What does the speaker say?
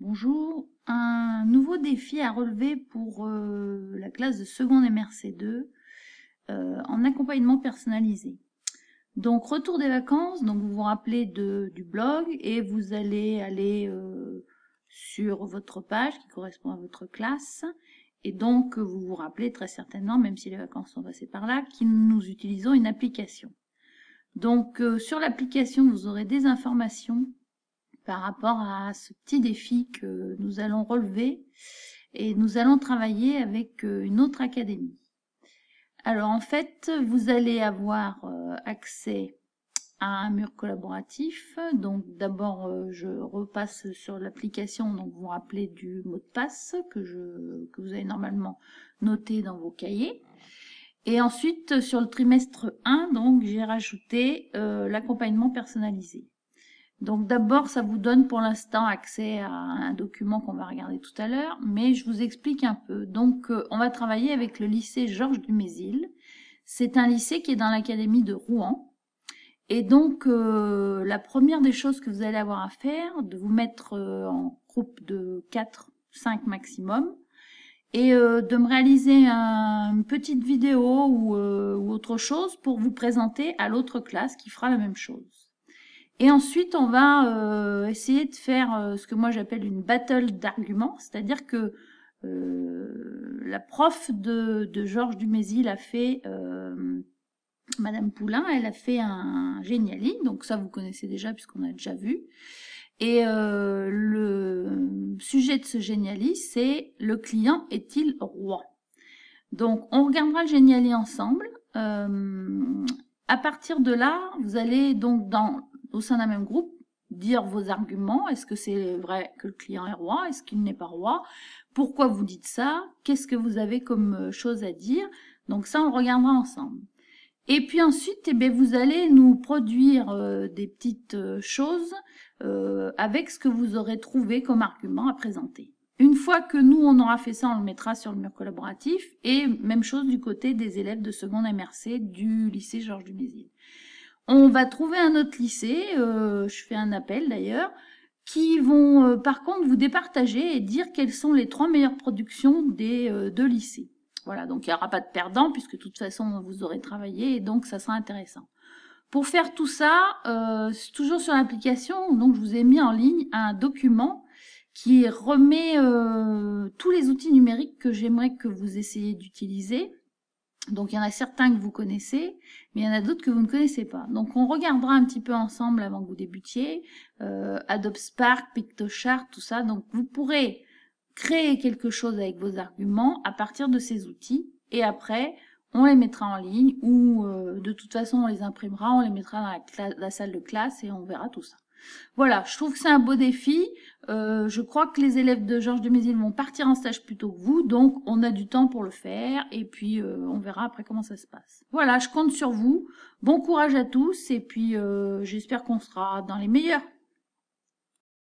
Bonjour, un nouveau défi à relever pour euh, la classe de seconde MRC2 euh, en accompagnement personnalisé. Donc retour des vacances, donc vous vous rappelez de, du blog et vous allez aller euh, sur votre page qui correspond à votre classe et donc vous vous rappelez très certainement, même si les vacances sont passées par là, que nous utilisons une application. Donc sur l'application vous aurez des informations par rapport à ce petit défi que nous allons relever et nous allons travailler avec euh, une autre académie. Alors en fait, vous allez avoir euh, accès à un mur collaboratif. Donc d'abord, euh, je repasse sur l'application, donc vous vous rappelez du mot de passe que, je, que vous avez normalement noté dans vos cahiers. Et ensuite, sur le trimestre 1, donc j'ai rajouté l'accompagnement personnalisé. Donc d'abord, ça vous donne pour l'instant accès à un document qu'on va regarder tout à l'heure, mais je vous explique un peu. Donc euh, on va travailler avec le lycée Georges Dumézil. C'est un lycée qui est dans l'académie de Rouen. Et donc euh, la première des choses que vous allez avoir à faire, de vous mettre euh, en groupe de 4, 5 maximum, et de me réaliser une petite vidéo ou autre chose pour vous présenter à l'autre classe qui fera la même chose. Et ensuite, on va euh, essayer de faire euh, ce que moi j'appelle une battle d'arguments, c'est-à-dire que euh, la prof de, de Georges Dumézil a fait, euh, Madame Poulain, elle a fait un Géniali, donc ça vous connaissez déjà puisqu'on a déjà vu. Et le sujet de ce Géniali, c'est le client est-il roi Donc on regardera le Géniali ensemble. à partir de là, vous allez donc dans au sein d'un même groupe, dire vos arguments. Est-ce que c'est vrai que le client est roi Est-ce qu'il n'est pas roi Pourquoi vous dites ça Qu'est-ce que vous avez comme euh, chose à dire Donc ça, on le regardera ensemble. Et puis ensuite, eh vous allez nous produire euh, des petites euh, choses avec ce que vous aurez trouvé comme argument à présenter. Une fois que nous, on aura fait ça, on le mettra sur le mur collaboratif. Et même chose du côté des élèves de seconde MRC du lycée Georges Dumézil on va trouver un autre lycée, euh, je fais un appel d'ailleurs, qui vont euh, par contre vous départager et dire quelles sont les trois meilleures productions des euh, deux lycées. Voilà, donc il n'y aura pas de perdant puisque de toute façon vous aurez travaillé et donc ça sera intéressant. Pour faire tout ça, toujours sur l'application, donc je vous ai mis en ligne un document qui remet tous les outils numériques que j'aimerais que vous essayiez d'utiliser donc il y en a certains que vous connaissez, mais il y en a d'autres que vous ne connaissez pas. Donc on regardera un petit peu ensemble avant que vous débutiez. Euh, Adobe Spark, PictoChart, tout ça. Donc vous pourrez créer quelque chose avec vos arguments à partir de ces outils. Et après, on les mettra en ligne ou euh, de toute façon on les imprimera, on les mettra dans la salle de classe et on verra tout ça. Voilà, je trouve que c'est un beau défi. Euh, je crois que les élèves de Georges de Mézil vont partir en stage plutôt que vous, donc on a du temps pour le faire et puis euh, on verra après comment ça se passe. Voilà, je compte sur vous. Bon courage à tous et puis euh, j'espère qu'on sera dans les meilleurs.